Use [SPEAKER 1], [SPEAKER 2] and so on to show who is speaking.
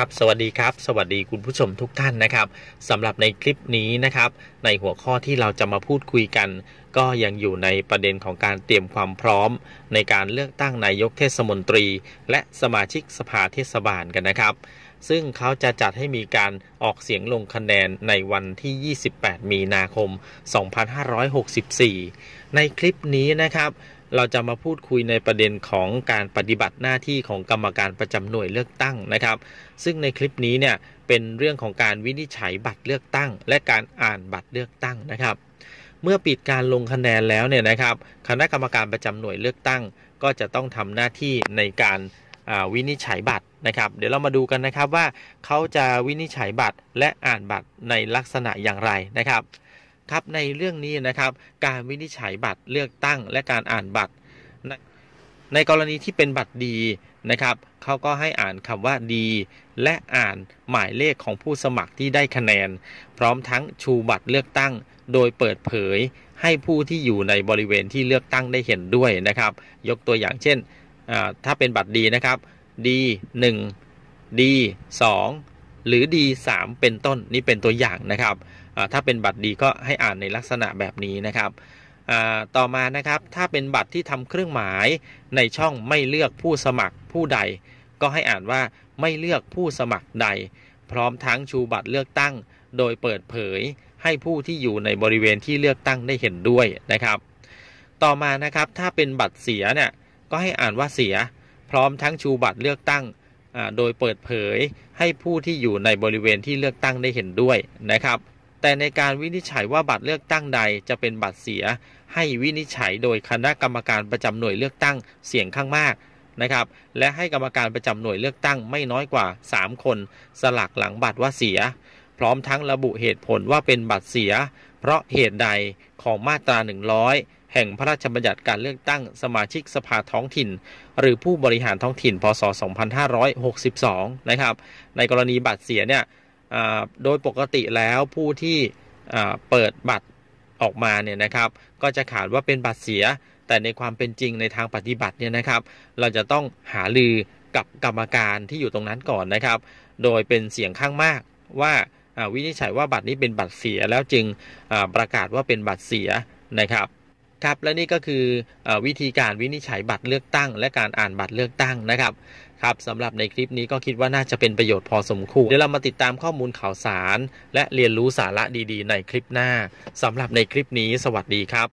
[SPEAKER 1] ครับสวัสดีครับ สวัสดีคุณผู้ชมทุกท่านนะครับสำหรับในคลิปนี้นะครับ ในหัวข้อที่เราจะมาพูดคุยกัน ก็ยังอยู่ในประเด็นของการเตรียมความพร้อม ในการเลือกตั้งนายกเทศมนตรีและสมาชิกสภาเทศบาลกันนะครับ ซึ่งเขาจะจัดให้มีการออกเสียงลงคะแนนในวันที่ 28 มีนาคม 2564 ในคลิปนี้นะครับเราจะมาพูดคุยในประเด็นของการปฏิบัติหน้าที่ของกรรมการประจำหน่วยเลือกตั้งนะครับ ซึ่งในคลิปนี้เนี่ยเป็นเรื่องของการวินิจฉัยบัตรเลือกตั้งและการอ่านบัตรเลือกตั้งนะครับ เมื่อปิดการลงคะแนนแล้วเนี่ยนะครับคณะกรรมการประจำหน่วยเลือกตั้ง ก็จะต้องทำหน้าที่ในการวินิจฉัยบัตรนะครับ เดี๋ยวเรามาดูกันนะครับว่า เขาจะวินิจฉัยบัตรและอ่านบัตรในลักษณะอย่างไรนะครับครับในเรื่องนี้นะครับการวินิจฉัยบัตรเลือกตั้งและการอ่านบัตร ในกรณีที่เป็นบัตรดีนะครับเขาก็ให้อ่านคำว่า ดีและอ่านหมายเลขของผู้สมัครที่ได้คะแนน พร้อมทั้งชูบัตรเลือกตั้ง โดยเปิดเผยให้ผู้ที่อยู่ในบริเวณที่เลือกตั้งได้เห็นด้วยนะครับ ยกตัวอย่างเช่น ถ้าเป็นบัตรดีนะครับดี1ี2หรือ D3 เป็นต้นนี่เป็นตัวอย่างนะครับ ถ้าเป็นบัตรดีก็ให้อ่านในลักษณะแบบนี้นะครับต่อมานะครับถ้าเป็นบัตรที่ทำเครื่องหมายในช่องไม่เลือกผู้สมัครผู้ใด ก็ให้อ่านว่าไม่เลือกผู้สมัครใด พร้อมทั้งชูบัตรเลือกตั้งโดยเปิดเผยให้ผู้ที่อยู่ในบริเวณที่เลือกตั้งได้เห็นด้วยนะครับต่อมานะครับถ้าเป็นบัตรเสียเนี่ยก็ให้อ่านว่าเสีย พร้อมทั้งชูบัตรเลือกตั้งโดยเปิดเผยให้ผู้ที่อยู่ในบริเวณที่เลือกตั้งได้เห็นด้วยนะครับ แต่ในการวินิจฉัยว่าบัตรเลือกตั้งใดจะเป็นบัตรเสีย ให้วินิจฉัยโดยคณะกรรมการประจำหน่วยเลือกตั้งเสียงข้างมากนะครับ และให้กรรมการประจำหน่วยเลือกตั้งไม่น้อยกว่า 3 คนสลักหลังบัตรว่าเสีย พร้อมทั้งระบุเหตุผลว่าเป็นบัตรเสียเพราะเหตุใดของมาตรา 100แห่งพระราชบัญญัติการเลือกตั้งสมาชิกสภาท้องถิ่น หรือผู้บริหารท้องถิ่น พศ 2562 นะครับ ในกรณีบัตรเสียเนี่ยโดยปกติแล้วผู้ที่เปิดบัตรออกมาเนี่ยนะครับ ก็จะขาดว่าเป็นบัตรเสีย แต่ในความเป็นจริงในทางปฏิบัติเนี่ยนะครับ เราจะต้องหาลือกับกรรมการที่อยู่ตรงนั้นก่อนนะครับ โดยเป็นเสียงข้างมากว่าวินิจฉัยว่าบัตรนี้เป็นบัตรเสีย แล้วจึงประกาศว่าเป็นบัตรเสียนะครับครับและนี่ก็คืออวิธีการวินิจฉัยบัตรเลือกตั้ง และการอ่านบัตรเลือกตั้งนะครับครับสำหรับในคลิปนี้ก็คิดว่าน่าจะเป็นประโยชน์พอสมควรเดี๋ยวเรามาติดตามข้อมูลข่าวสาร และเรียนรู้สาระดีๆ ในคลิปหน้าสำหรับในคลิปนี้สวัสดีครับ